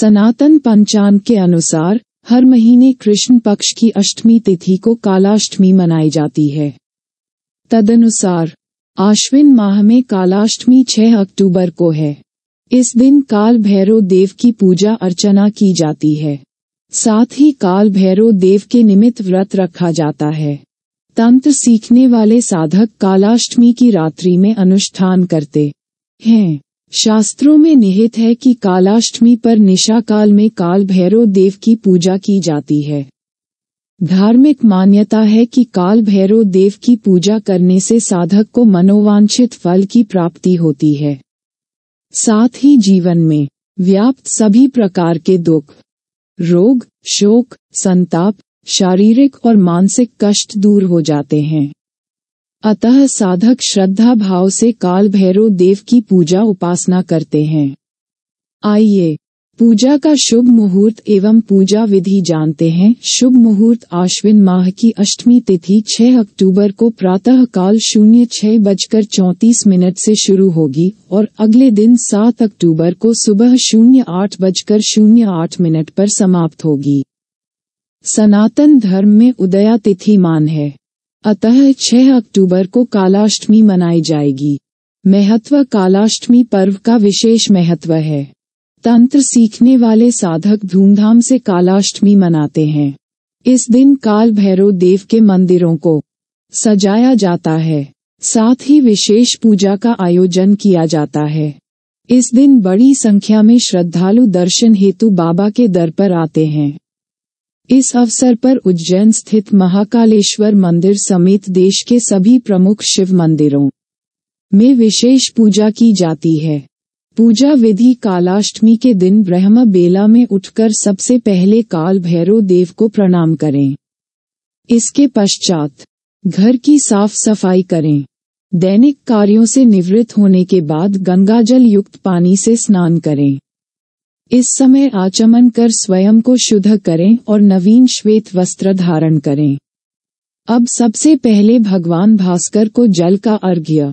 सनातन पंचांग के अनुसार हर महीने कृष्ण पक्ष की अष्टमी तिथि को कालाष्टमी मनाई जाती है तदनुसार आश्विन माह में कालाष्टमी 6 अक्टूबर को है इस दिन काल भैरव देव की पूजा अर्चना की जाती है साथ ही काल भैरव देव के निमित्त व्रत रखा जाता है तंत्र सीखने वाले साधक कालाष्टमी की रात्रि में अनुष्ठान करते हैं शास्त्रों में निहित है कि कालाष्टमी पर निशा काल में काल भैरव देव की पूजा की जाती है धार्मिक मान्यता है कि काल भैरव देव की पूजा करने से साधक को मनोवांछित फल की प्राप्ति होती है साथ ही जीवन में व्याप्त सभी प्रकार के दुख रोग शोक संताप शारीरिक और मानसिक कष्ट दूर हो जाते हैं अतः साधक श्रद्धा भाव से काल भैरव देव की पूजा उपासना करते हैं आइए पूजा का शुभ मुहूर्त एवं पूजा विधि जानते हैं शुभ मुहूर्त आश्विन माह की अष्टमी तिथि 6 अक्टूबर को प्रातः काल शून्य छह बजकर चौंतीस मिनट से शुरू होगी और अगले दिन 7 अक्टूबर को सुबह शून्य आठ बजकर शून्य आठ मिनट पर समाप्त होगी सनातन धर्म में उदया तिथि मान है अतः 6 अक्टूबर को कालाष्टमी मनाई जाएगी महत्व कालाष्टमी पर्व का विशेष महत्व है तंत्र सीखने वाले साधक धूमधाम से कालाष्टमी मनाते हैं इस दिन काल भैरव देव के मंदिरों को सजाया जाता है साथ ही विशेष पूजा का आयोजन किया जाता है इस दिन बड़ी संख्या में श्रद्धालु दर्शन हेतु बाबा के दर पर आते हैं इस अवसर पर उज्जैन स्थित महाकालेश्वर मंदिर समेत देश के सभी प्रमुख शिव मंदिरों में विशेष पूजा की जाती है पूजा विधि कालाष्टमी के दिन ब्रह्म बेला में उठकर सबसे पहले काल भैरव देव को प्रणाम करें इसके पश्चात घर की साफ सफाई करें दैनिक कार्यों से निवृत्त होने के बाद गंगाजल युक्त पानी से स्नान करें इस समय आचमन कर स्वयं को शुद्ध करें और नवीन श्वेत वस्त्र धारण करें अब सबसे पहले भगवान भास्कर को जल का अर्घ्य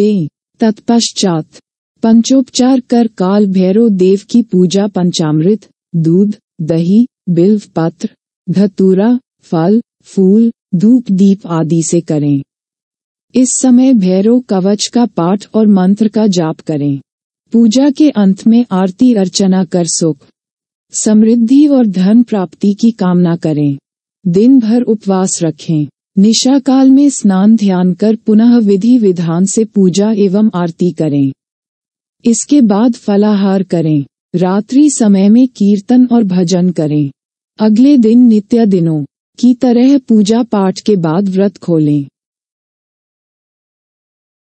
दें तत्पश्चात पंचोपचार कर काल भैरव देव की पूजा पंचामृत दूध दही बिल्व पत्र धतूरा फल फूल धूप दीप आदि से करें इस समय भैरव कवच का पाठ और मंत्र का जाप करें पूजा के अंत में आरती अर्चना कर सुख समृद्धि और धन प्राप्ति की कामना करें दिन भर उपवास रखें निशा काल में स्नान ध्यान कर पुनः विधि विधान से पूजा एवं आरती करें इसके बाद फलाहार करें रात्रि समय में कीर्तन और भजन करें अगले दिन नित्य दिनों की तरह पूजा पाठ के बाद व्रत खोलें